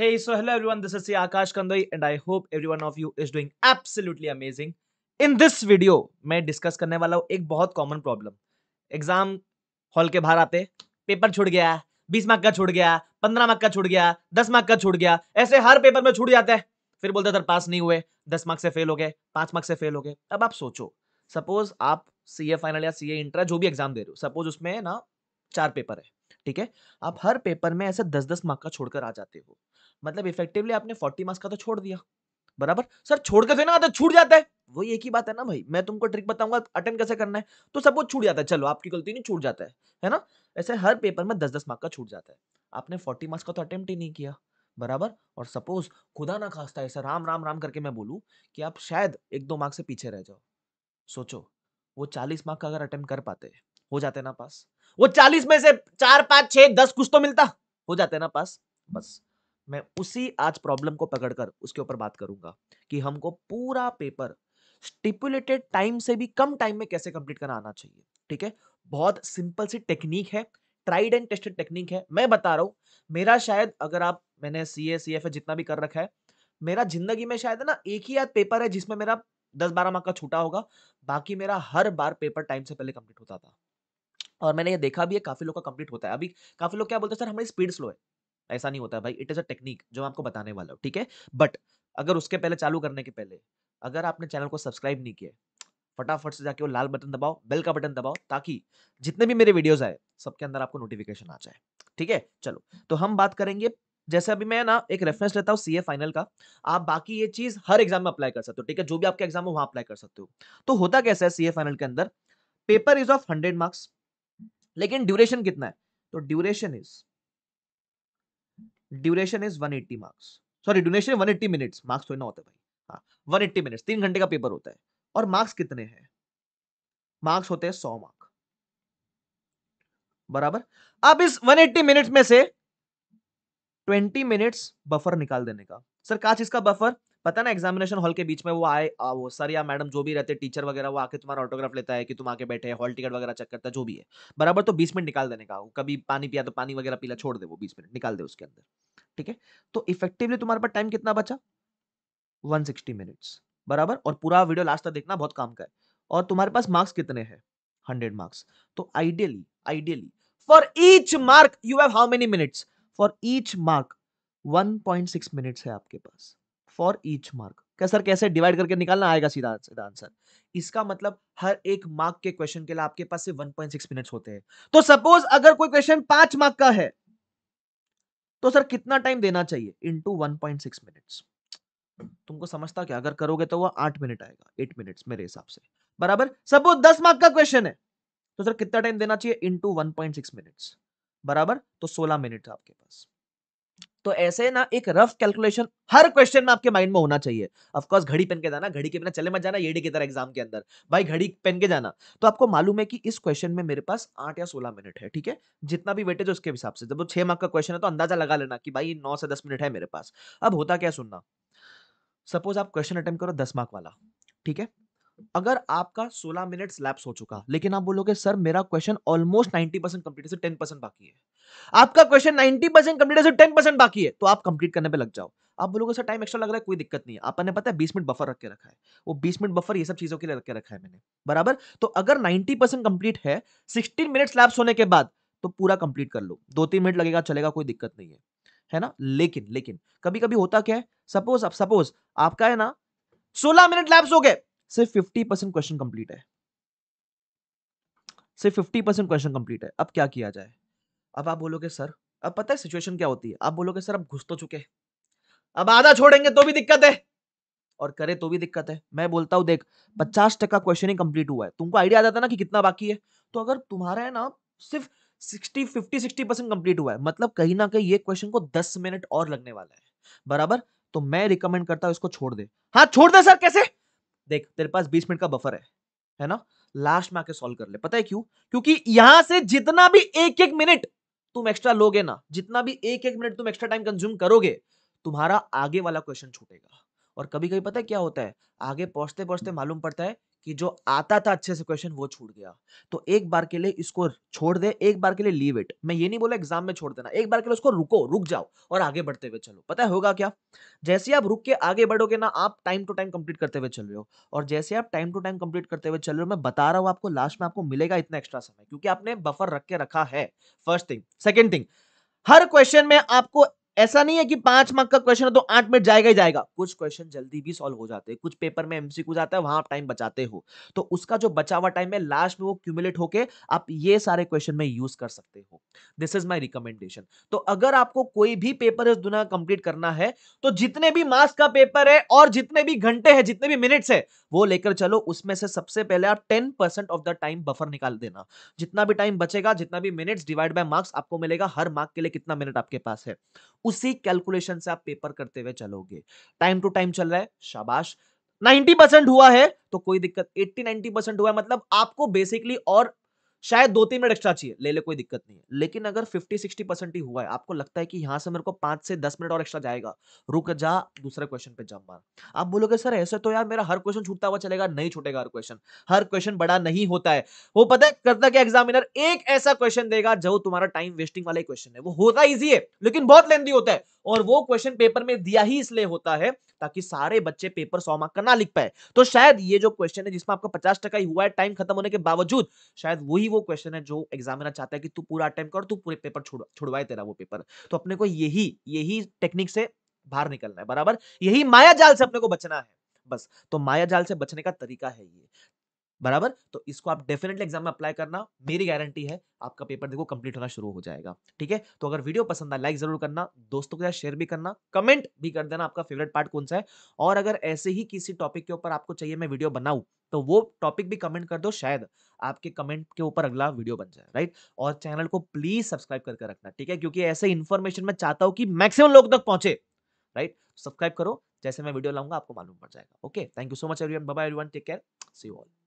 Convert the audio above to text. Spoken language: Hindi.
Hey, so hello everyone, this is Akash Kandoi and I hope every one of you is doing absolutely amazing. In this video, मैं डिस्कस करने वाला हूँ एक बहुत कॉमन प्रॉब्लम एग्जाम हॉल के बाहर आते पेपर छूट गया बीस मार्क का छूट गया पंद्रह मार्क का छूट गया दस मार्क का छूट गया ऐसे हर पेपर में छूट जाता है फिर बोलते सर पास नहीं हुए दस मार्क से फेल हो गए पांच मार्क से फेल हो गए अब आप सोचो सपोज आप सी ए फाइनल या सी ए इंटरा जो भी एग्जाम दे रहे हो सपोज उसमें ना चार पेपर है ठीक है आप हर पेपर में ऐसे दस दस मार्क का छोड़कर आ जाते हो मतलब इफेक्टिवली आपने फोर्टी मार्क्स का तो छोड़ दिया बराबर सर छोड़ के देना तो छूट जाता है वही एक ही बात है ना भाई मैं तुमको ट्रिक बताऊंगा अटेंड कैसे करना है तो सब कुछ छूट जाता है चलो आपकी गलती नहीं छूट जाता है है ना ऐसे हर पेपर में दस दस मार्क्स का छूट जाता है आपने फोर्टी मार्क्स का तो अटेम्प्ट ही नहीं किया बराबर और सपोज खुदा ना खास्ता ऐसा राम राम राम करके मैं बोलूँ कि आप शायद एक दो मार्क्स से पीछे रह जाओ सोचो वो चालीस मार्क का अगर अटेम्प्ट कर पाते हो जाते ना पास वो चालीस में से चार पाँच छः दस कुछ तो मिलता हो जाते ना पास बस मैं उसी आज प्रॉब्लम को पकड़कर उसके ऊपर बात करूंगा कि हमको पूरा पेपर स्टिपुलेटेड टाइम से भी कम टाइम में कैसे कंप्लीट करना आना चाहिए ठीक है बहुत सिंपल सी टेक्निक है ट्राइड एंड टेस्टेड टेक्निक है मैं बता रहा हूँ मेरा शायद अगर आप मैंने सी ए सी एफ जितना भी कर रखा है मेरा जिंदगी में शायद ना एक ही याद पेपर है जिसमें मेरा दस बारह मार्क का छूटा होगा बाकी मेरा हर बार पेपर टाइम से पहले कंप्लीट होता था और मैंने ये देखा भी है काफी लोग का कंप्लीट होता है अभी काफी लोग क्या बोलते हैं सर हमारी स्पीड स्लो है ऐसा नहीं होता भाई इट इज़ अ टेक्निक जो मैं आपको बताने वाला हूँ ठीक है बट अगर उसके पहले चालू करने के पहले अगर आपने चैनल को सब्सक्राइब नहीं किया फटाफट से जाके वो लाल बटन दबाओ बेल का बटन दबाओ ताकि जितने भी मेरे वीडियोस आए सबके अंदर आपको नोटिफिकेशन आ जाए ठीक है चलो तो हम बात करेंगे जैसे अभी मैं ना एक रेफरेंस लेता हूँ सीए फाइनल का आप बाकी ये चीज हर एग्जाम में अप्लाई कर सकते हो ठीक है जो भी आपके एग्जाम हो वहां अप्लाई कर सकते हो तो होता कैसा है सीए फाइनल के अंदर paper is of hundred marks लेकिन ड्यूरेशन कितना है तो duration is duration is 180 marks sorry duration 180 minutes marks थोड़ी ना होते भाई हाँ 180 मिनट्स तीन घंटे का पेपर होता है और मार्क्स कितने हैं मार्क्स होते हैं सौ मार्क्स बराबर अब इस 180 मिनट्स में से 20 मिनट्स बफर निकाल देने का सर का चीज का बफर पता ना एग्जामिनेशन हॉल के बीच में वो आए आ, वो सर या मैडम जो भी रहते टीचर वगैरह वो आके तुम्हारा ऑटोग्राफ लेता है कि तुम आके बैठे हॉल टिकट वगैरह चेक करता है जो भी है बराबर तो बीस मिनट निकाल देने का कभी पानी पिया तो पानी वगैरह पीला छोड़ दे वो बीस मिनट निकाल दे उसके अंदर ठीक है तो इफेक्टिवली तुम्हारे पास टाइम कितना बचा 160 मिनट्स बराबर और पूरा वीडियो लास्ट तक देखना बहुत काम का है और तुम्हारे पास मार्क्स कितने हैं हंड्रेड मार्क्स तो ideally ideally for each mark you have how many minutes for each mark 1.6 minutes है आपके पास फॉर ईच मार्क क्या सर कैसे डिवाइड करके निकालना आएगा सीधा सीधा आंसर इसका मतलब हर एक मार्क के क्वेश्चन के लिए आपके पास सिर्फ 1.6 मिनट्स होते हैं तो सपोज अगर कोई क्वेश्चन पांच मार्क का है तो सर कितना टाइम देना चाहिए into one point six minutes तुमको समझता क्या अगर करोगे तो वह आठ मिनट आएगा एट मिनट्स मेरे हिसाब से बराबर सपोज दस मार्क का क्वेश्चन है तो सर कितना टाइम देना चाहिए into one point six minutes बराबर तो सोलह मिनट आपके पास तो ऐसे ना एक रफ कैलकुलेशन हर क्वेश्चन में आपके माइंड में होना चाहिए ऑफकोर्स घड़ी पहन के जाना घड़ी के बिना चले मत जाना ये e की तरह एग्जाम के अंदर भाई घड़ी पहन के जाना तो आपको मालूम है कि इस क्वेश्चन में मेरे पास आठ या सोलह मिनट है ठीक है जितना भी वेटेज उसके हिसाब से जब वो छह मार्क का क्वेश्चन है तो अंदाजा लगा लेना कि भाई नौ से दस मिनट है मेरे पास अब होता क्या सुनना सपोज आप क्वेश्चन अटेम्प करो दस मार्क वाला ठीक है अगर आपका 16 मिनट्स लैप्स हो चुका लेकिन आप बोलोगे सर मेरा क्वेश्चन ऑलमोस्ट 90 परसेंट कंप्लीट है 10% परसेंट बाकी है आपका क्वेश्चन 90 परसेंट कंप्लीट है सिर्फ 10 परसेंट बाकी है तो आप कंप्लीट करने पे लग जाओ आप बोलोगे सर टाइम एक्स्ट्रा लग रहा है कोई दिक्कत नहीं है आपने पता है बीस मिनट बफर रख के रखा है वो बीस मिनट बफर ये सब चीजों के लिए रख के रखा है मैंने बराबर तो अगर नाइन्टी परसेंट कंप्लीट है सिक्सटीन मिनट लैप्स होने के बाद तो पूरा कंप्लीट कर लो दो तीन मिनट लगेगा चलेगा कोई दिक्कत नहीं है है ना लेकिन लेकिन कभी कभी होता क्या है सपोज अब सपोज आपका है ना सोलह मिनट लैप्स हो गए सिर्फ फिफ्टी परसेंट क्वेश्चन कंप्लीट है सिर्फ फिफ्टी परसेंट क्वेश्चन कंप्लीट है अब क्या किया जाए अब आप बोलोगे सर अब पता है सिचुएशन क्या होती है आप बोलोगे सर अब घुस तो चुके अब आधा छोड़ेंगे तो भी दिक्कत है और करे तो भी दिक्कत है मैं बोलता हूँ देख पचास टका क्वेश्चन ही कंप्लीट हुआ है तुमको आइडिया आ जाता ना कि कितना बाकी है तो अगर तुम्हारा है ना सिर्फ sixty fifty sixty percent complete हुआ है मतलब कहीं ना कहीं ये क्वेश्चन को दस मिनट और लगने वाला है बराबर तो मैं रिकमेंड करता हूँ इसको छोड़ दे हाँ छोड़ दे सर कैसे देख तेरे पास बीस मिनट का बफर है है ना लास्ट में आके सॉल्व कर ले पता है क्यों क्योंकि यहां से जितना भी एक एक मिनट तुम एक्स्ट्रा लोगे ना जितना भी एक एक मिनट तुम एक्स्ट्रा टाइम कंज्यूम करोगे तुम्हारा आगे वाला क्वेश्चन छूटेगा और कभी कभी पता है क्या होता है आगे पहुंचते पहुंचते मालूम पड़ता है कि जो आता था अच्छे से क्वेश्चन वो छूट गया तो एक बार के लिए इसको छोड़ दे एक बार के लिए लीव इट मैं ये नहीं बोला एग्जाम में छोड़ देना एक बार के लिए उसको रुको रुक जाओ और आगे बढ़ते हुए चलो पता है होगा क्या जैसे आप रुक के आगे बढ़ोगे ना आप टाइम टू टाइम कंप्लीट करते हुए चल रहे हो और जैसे आप टाइम टू टाइम कंप्लीट करते हुए चल रहे हो मैं बता रहा हूँ आपको लास्ट में आपको मिलेगा इतना एक्स्ट्रा समय क्योंकि आपने बफर रख के रखा है फर्स्ट थिंग सेकेंड थिंग हर क्वेश्चन में आपको ऐसा नहीं है कि पांच मार्क का क्वेश्चन है तो आठ मिनट जाएगा ही जाएगा कुछ क्वेश्चन जल्दी भी सॉल्व हो जाते हैं कुछ पेपर में एमसीक्यू जाता है वहां आप टाइम बचाते हो तो उसका जो बचा हुआ टाइम है लास्ट में वो क्यूमुलेट होके आप ये सारे क्वेश्चन में यूज कर सकते हो दिस इज माय रिकमेंडेशन तो अगर आपको कोई भी पेपर इस दुनिया कंप्लीट करना है तो जितने भी मार्क्स का पेपर है और जितने भी घंटे है जितने भी मिनट्स है वो लेकर चलो उसमें से सबसे पहले आप ten of the time buffer निकाल देना जितना भी टाइम बचेगा जितना भी मिनट्स डिवाइड बाय मार्क्स आपको मिलेगा हर मार्क के लिए कितना मिनट आपके पास है उसी कैलकुलेशन से आप पेपर करते हुए चलोगे टाइम टू टाइम चल रहा है शाबाश 90 परसेंट हुआ है तो कोई दिक्कत 80 90 परसेंट हुआ है मतलब आपको बेसिकली और शायद दो तीन मिनट एक्स्ट्रा चाहिए ले ले कोई दिक्कत नहीं है लेकिन अगर 50 60 परसेंट ही हुआ है आपको लगता है कि यहाँ से मेरे को पांच से दस मिनट और एक्स्ट्रा जाएगा रुक जा दूसरे क्वेश्चन पे जम मार आप बोलोगे सर ऐसे तो यार मेरा हर क्वेश्चन छूटता हुआ चलेगा नहीं छूटेगा हर क्वेश्चन हर क्वेश्चन बड़ा नहीं होता है वो पता है करता क्या एग्जामिनर एक ऐसा क्वेश्चन देगा जो तुम्हारा टाइम वेस्टिंग वाला क्वेश्चन है वो होता ईजी है लेकिन बहुत लेंदी होता है और वो क्वेश्चन पेपर में दिया ही इसलिए होता है ताकि सारे बच्चे पेपर सौ मार्क का ना लिख पाए तो शायद ये जो क्वेश्चन है जिसमें आपका पचास टका ही हुआ है टाइम खत्म होने के बावजूद शायद वही वो क्वेश्चन है जो एग्जामिनर चाहता है कि तू पूरा अटेम्प कर तू पूरे पेपर छुड़वाए तेरा वो पेपर तो अपने को यही यही टेक्निक से बाहर निकलना है बराबर यही माया जाल से अपने को बचना है बस तो माया जाल से बचने का तरीका है ये बराबर तो इसको आप डेफिनेटली एग्जाम में अप्लाई करना मेरी गारंटी है आपका पेपर देखो कंप्लीट होना शुरू हो जाएगा ठीक है तो अगर वीडियो पसंद आए लाइक जरूर करना दोस्तों के साथ शेयर भी करना कमेंट भी कर देना आपका फेवरेट पार्ट कौन सा है और अगर ऐसे ही किसी टॉपिक के ऊपर आपको चाहिए मैं वीडियो बनाऊँ तो वो टॉपिक भी कमेंट कर दो शायद आपके कमेंट के ऊपर अगला वीडियो बन जाए राइट और चैनल को प्लीज सब्सक्राइब करके रखना ठीक है क्योंकि ऐसे इन्फॉर्मेशन मैं चाहता हूं कि मैक्सिमम लोग तक पहुंचे राइट सब्सक्राइब करो जैसे मैं वीडियो लाऊंगा आपको मालूम पड़ जाएगा okay thank you so much everyone bye everyone take care see you all